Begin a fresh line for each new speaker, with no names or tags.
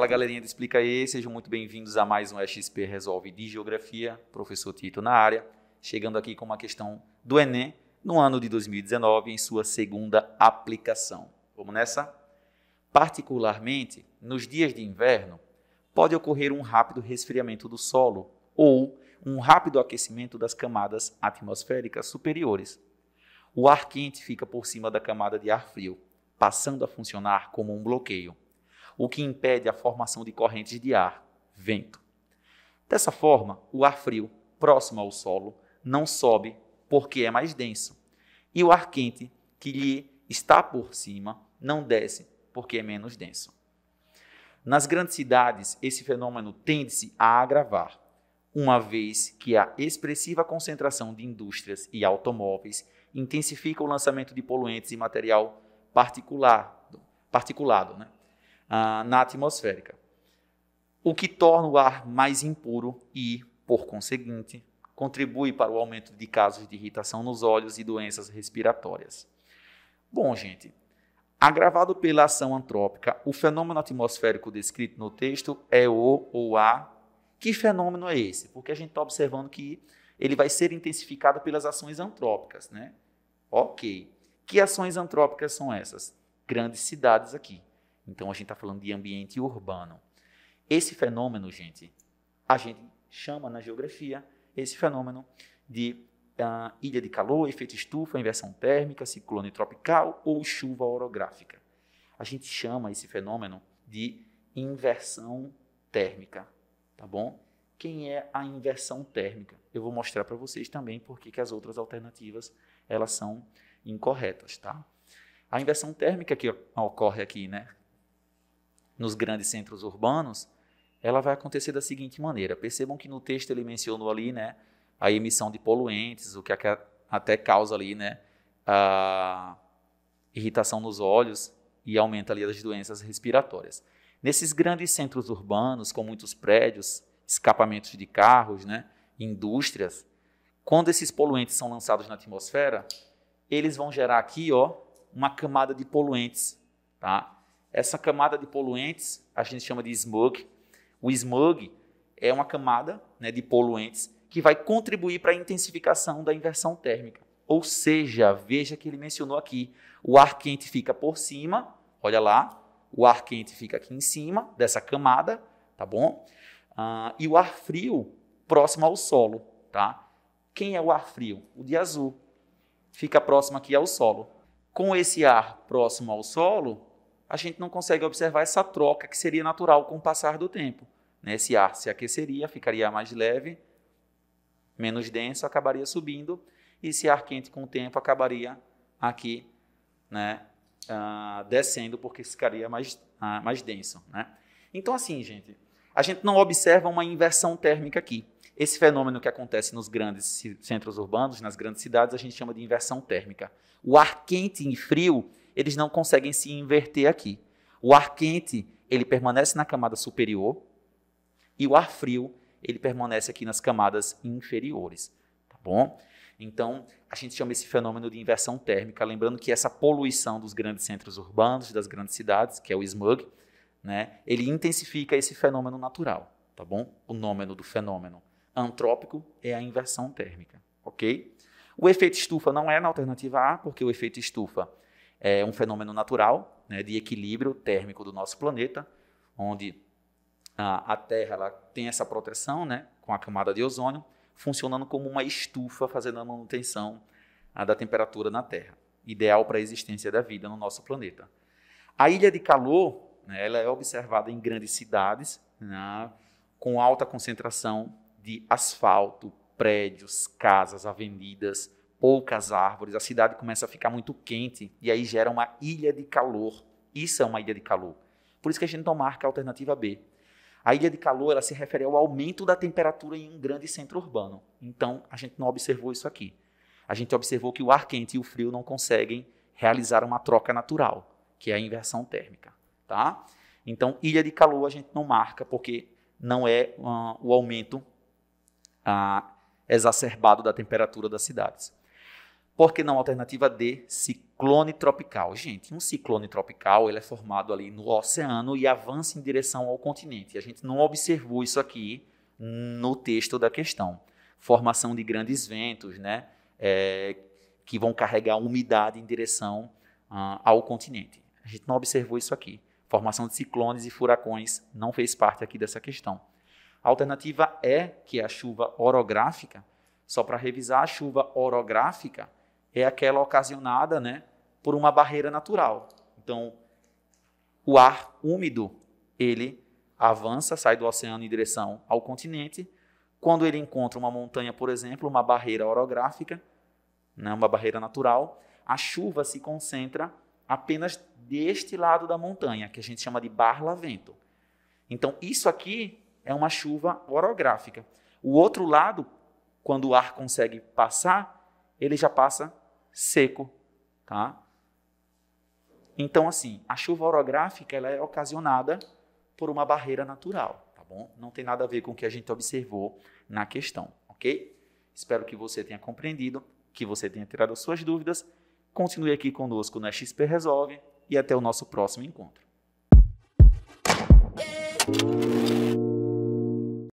Fala galerinha do Explica aí, sejam muito bem-vindos a mais um XP Resolve de Geografia, professor Tito na área, chegando aqui com uma questão do Enem no ano de 2019 em sua segunda aplicação. Vamos nessa? Particularmente, nos dias de inverno, pode ocorrer um rápido resfriamento do solo ou um rápido aquecimento das camadas atmosféricas superiores. O ar quente fica por cima da camada de ar frio, passando a funcionar como um bloqueio o que impede a formação de correntes de ar, vento. Dessa forma, o ar frio, próximo ao solo, não sobe porque é mais denso, e o ar quente, que lhe está por cima, não desce porque é menos denso. Nas grandes cidades, esse fenômeno tende-se a agravar, uma vez que a expressiva concentração de indústrias e automóveis intensifica o lançamento de poluentes e material particulado, particulado né? na atmosférica, o que torna o ar mais impuro e, por conseguinte, contribui para o aumento de casos de irritação nos olhos e doenças respiratórias. Bom, gente, agravado pela ação antrópica, o fenômeno atmosférico descrito no texto é o ou a. Que fenômeno é esse? Porque a gente está observando que ele vai ser intensificado pelas ações antrópicas, né? Ok. Que ações antrópicas são essas? Grandes cidades aqui. Então a gente está falando de ambiente urbano. Esse fenômeno, gente, a gente chama na geografia esse fenômeno de uh, ilha de calor, efeito estufa, inversão térmica, ciclone tropical ou chuva orográfica. A gente chama esse fenômeno de inversão térmica, tá bom? Quem é a inversão térmica? Eu vou mostrar para vocês também porque que as outras alternativas elas são incorretas, tá? A inversão térmica que ocorre aqui, né? nos grandes centros urbanos, ela vai acontecer da seguinte maneira. Percebam que no texto ele mencionou ali, né, a emissão de poluentes, o que até causa ali, né, a irritação nos olhos e aumenta ali as doenças respiratórias. Nesses grandes centros urbanos, com muitos prédios, escapamentos de carros, né, indústrias, quando esses poluentes são lançados na atmosfera, eles vão gerar aqui, ó, uma camada de poluentes, tá? Essa camada de poluentes a gente chama de smog. O smog é uma camada né, de poluentes que vai contribuir para a intensificação da inversão térmica. Ou seja, veja que ele mencionou aqui: o ar quente fica por cima, olha lá, o ar quente fica aqui em cima dessa camada, tá bom? Uh, e o ar frio próximo ao solo, tá? Quem é o ar frio? O de azul. Fica próximo aqui ao solo. Com esse ar próximo ao solo, a gente não consegue observar essa troca que seria natural com o passar do tempo. Né? Esse ar se aqueceria, ficaria mais leve, menos denso, acabaria subindo, e esse ar quente com o tempo acabaria aqui né, uh, descendo, porque ficaria mais, uh, mais denso. Né? Então, assim, gente, a gente não observa uma inversão térmica aqui. Esse fenômeno que acontece nos grandes centros urbanos, nas grandes cidades, a gente chama de inversão térmica. O ar quente e frio eles não conseguem se inverter aqui. O ar quente, ele permanece na camada superior e o ar frio, ele permanece aqui nas camadas inferiores, tá bom? Então, a gente chama esse fenômeno de inversão térmica, lembrando que essa poluição dos grandes centros urbanos, das grandes cidades, que é o smog, né, ele intensifica esse fenômeno natural, tá bom? O nômeno do fenômeno antrópico é a inversão térmica, ok? O efeito estufa não é na alternativa A, porque o efeito estufa é um fenômeno natural né, de equilíbrio térmico do nosso planeta, onde a, a Terra ela tem essa proteção né, com a camada de ozônio, funcionando como uma estufa, fazendo a manutenção a, ah, da temperatura na Terra, ideal para a existência da vida no nosso planeta. A ilha de calor né, ela é observada em grandes cidades, né, com alta concentração de asfalto, prédios, casas, avenidas, poucas árvores, a cidade começa a ficar muito quente e aí gera uma ilha de calor. Isso é uma ilha de calor. Por isso que a gente não marca a alternativa B. A ilha de calor ela se refere ao aumento da temperatura em um grande centro urbano. Então, a gente não observou isso aqui. A gente observou que o ar quente e o frio não conseguem realizar uma troca natural, que é a inversão térmica. Tá? Então, ilha de calor a gente não marca porque não é uh, o aumento uh, exacerbado da temperatura das cidades. Por que não alternativa D, ciclone tropical? Gente, um ciclone tropical ele é formado ali no oceano e avança em direção ao continente. A gente não observou isso aqui no texto da questão. Formação de grandes ventos, né? É, que vão carregar umidade em direção uh, ao continente. A gente não observou isso aqui. Formação de ciclones e furacões não fez parte aqui dessa questão. A alternativa E, é que é a chuva orográfica, só para revisar, a chuva orográfica é aquela ocasionada né, por uma barreira natural. Então, o ar úmido, ele avança, sai do oceano em direção ao continente. Quando ele encontra uma montanha, por exemplo, uma barreira orográfica, né, uma barreira natural, a chuva se concentra apenas deste lado da montanha, que a gente chama de barlavento. Então, isso aqui é uma chuva orográfica. O outro lado, quando o ar consegue passar, ele já passa seco, tá? Então, assim, a chuva orográfica ela é ocasionada por uma barreira natural, tá bom? Não tem nada a ver com o que a gente observou na questão, ok? Espero que você tenha compreendido, que você tenha tirado suas dúvidas. Continue aqui conosco na XP Resolve e até o nosso próximo encontro.